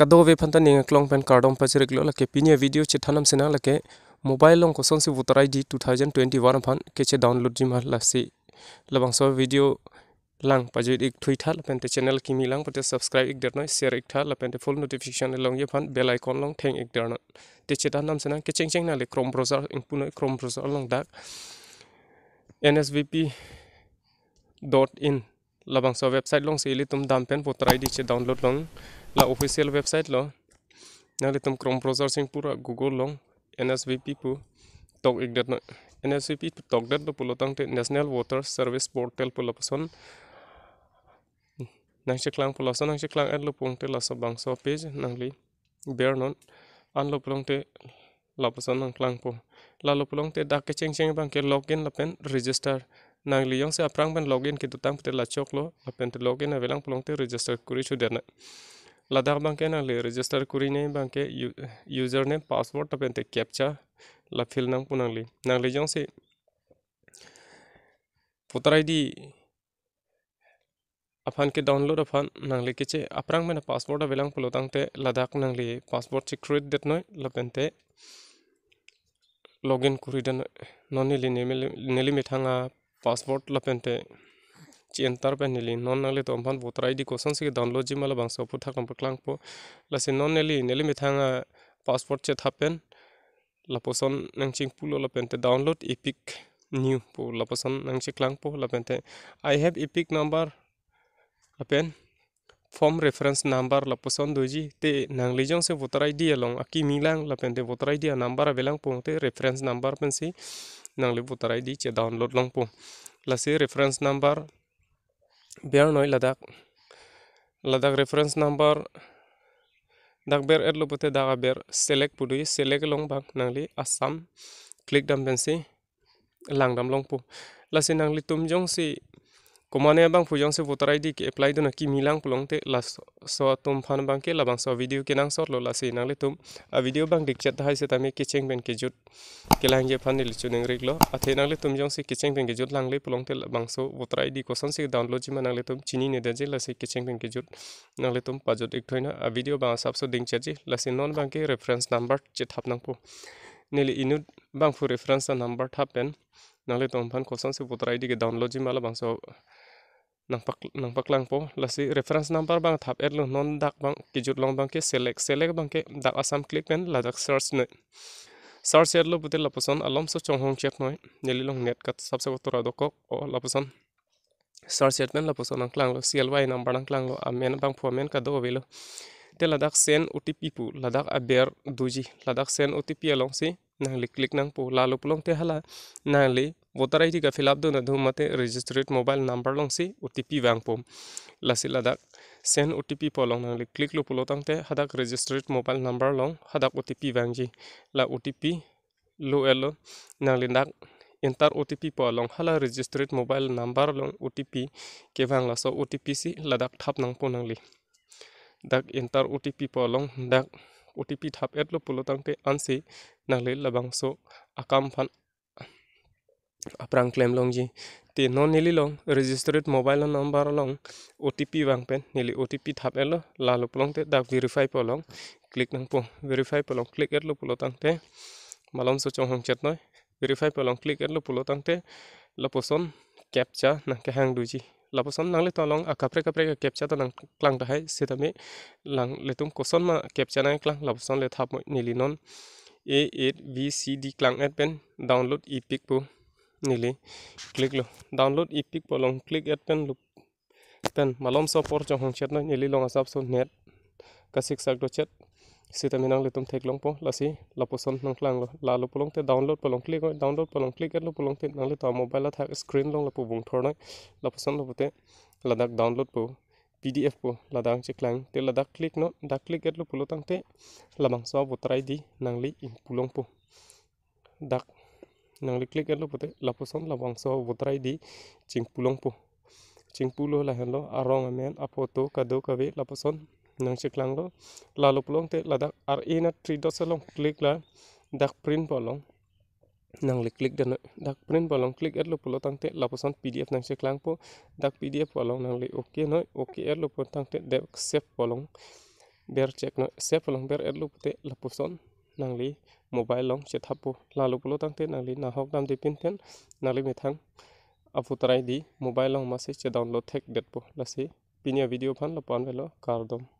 कदो वे फंतलों PAN card पचर गलो लगे पीने वीडियो चे थम से नगे मोबाइल लोन कौशन से voter I D two thousand twenty कैसे डाउनलोड जी मासी लबांग सब वीडियो लंग पजे एक थुईा लपेन टे चेनल किमी लंग पटे सब्सक्राइब एक डरण शेयर एक था लपेन टे फुल नोटिफिकेशन लंग ये फन बेल आइकॉन लंग थैंक एक डरण टे चे नाम से ना कैचे चेंग नाले क्रोम ब्रोजर इंपुन क्रोम ब्रोजर लंग डाक N S V P dot in लबांग सब वेबसाइट लंग से इले तुम दाम पेन वोटर आई डाउनलोड लंग la official website lo na ya litum chrome browser sing pura google long nsvp pu tok ik dat nsvp tok dat do lo tang te national water service portal pulo pason nang cheklang pulo son nang klang at lo pung te la so bang so page nang li bear non an lo pulong te la pason nang klang pu la lo pulong te dak ke cheng cheng bang ke login la pen register nang liyong se aprang ban login ke tutang te la chok lo la pen te login avelang pulong te register kuri chu derna register বাঙ্কে নালে बंके user ने password user name captcha लफिल captcha को नंगली नंगली কুনাংলি से पुत्र ID अपन के डाउनलोड अफान नांगले किचे अपरांग में पासपोर्ट अवेलंग पलोतांग ते लद्दाख नंगली पासपोर्ट से क्रिएट देत नोय लपेनते लॉगिन कुरिदन नोनि लिने मेले नेली पासवर्ड पासपोर्ट लपेनते चियंतार पे निली नॉन नली तो अम्फान बोतराई दी क्वेश्चन से डाउनलोड जी माला बांसो पुथा कंपर क्लांग पो लसे नॉन नली नली मिथांगा पासपोर्ट चे थापेन लापोसन नंगचिंग पुलो लपेनते डाउनलोड इपिक न्यू पो लापोसन नंगचिंग क्लांग पो लपेनते आई हैव इपिक नंबर लपेन फॉर्म रेफरेंस नंबर लपोसन दोजी ते नांगलीजों से वोटर आई डी अलोंग अकी मिलांग लपेन ते वोटर आई डी नंबर अवेलांग पोंते रेफरेंस नंबर पेन से नांगली वोटर आई डी चे डाउनलोड लोंग पो लसे reference number biar Biarnoi ladak ladak reference number dagber ber er lupute select pudui select long bang nangli asam click dam pensi langdam longpu lasi nangli tumjong si कमाने बंग फुजों से voter I D apply दोनों की मिलांग पुलोंगे लो तुम फान बंग के लबंग so video के नाम सर लो लासे नाले तुम आ वीडियो बंग दिक्चत हाई से तमें किचन बैन के जुट के लांगे फान ने लिचो नेंग रिग लो तुम जों से किचन बैन के जुट लांगले पुलोंगे लबंग सो वोटर क्वेश्चन से डाउनलोड जी मनाले चीनी ने दजे लासे के जुट नाले तुम पाजुट एक थोइना आ वीडियो बंग सब सो दिंग चर्जी लासे नॉन बंग के रेफरेंस नंबर फान क्वेश्चन से वोटर आई डी के डाउनलोड जी माला बंग नंगपक लंग पो लसी रेफरेंस नंबर बंग थाप एड लंग नॉन डाक बंग किजुर लंग बंग के सेलेक्ट सेलेक्ट बंग के डाक आसाम क्लिक पेन लजक सर्च ने सर्च एड लो बुते लपसन अलम सो चोंग होंग चेक नोय नेली लंग नेट का सबसे को तोरा दो ओ लपसन सर्च एड पेन लपसन अंक लंग सी एल नंबर अंक लंग आ मेन बंग फो मेन का दो बेलो ते लदाख सेन ओटीपी पु लदाख अ बेर दुजी लदाख सेन ओटीपी अलोंग सी नंगली क्लिक नंग पो लालो पुलोंग ते हला Nangli voter ID ka fill up dun adhum mate registered mobile number long si OTP bank pom lasi ladak send OTP polong nang click lo polotang te hadak registered mobile number long hadak OTP bank ji la OTP lo elo nang lindak enter OTP polong hala registered mobile number long OTP ke bang la so OTP si ladak thap nang po nang li dak enter OTP polong dak OTP thap et lo polotang te ansi nang le labang so akam phan aprang claim long ji ti no nili long registered mobile number long otp wang pen nili otp thap elo la lo plong te dak verify po click nang po verify po click et lo pulo tang te malom so chong hong chat noi verify po click et lo pulo tang te la poson captcha na ke hang du ji la poson nang le to long a kapre kapre ka captcha to nang klang da hai se tami lang le tum koson ma captcha nang klang la poson le thap nili non a 8 b c d klang et pen download epic po nili click lo download epic polong click at pen loop pen malom so por chong hong chat no nili long asap so net kasik sak do chat sitaminang litum thek long po lasi laposon nang klang lo la lo polong te download polong click download polong click at lo polong te nang le ta mobile la thak screen long la pu bung thor nai laposon lo pute ladak download po pdf po ladang che klang te ladak click no dak click at lo pulotang te lamang so butrai di nang li pulong po dak nanglik la elo pote lapuson vota botrai ching chingpulong po chingpulo la hello arong amen apoto kado la lapuson nang chiklang lo la pulong te dak ar ina 3 dots la dak print bolong nang le click dan dak print bolong click er lo pulo tang te pdf nang se klang po pdf bolong nang le ok no ok er lo pulo tang save ber check no save balong ber er lo la năng nangli mobile long se thapu tăng pulo năng nangli na học dam de pin tiền ten nangli me thang apu tarai đi mobile long ma sẽ che download thek det pu lasi pinya video phan lo pan velo kardom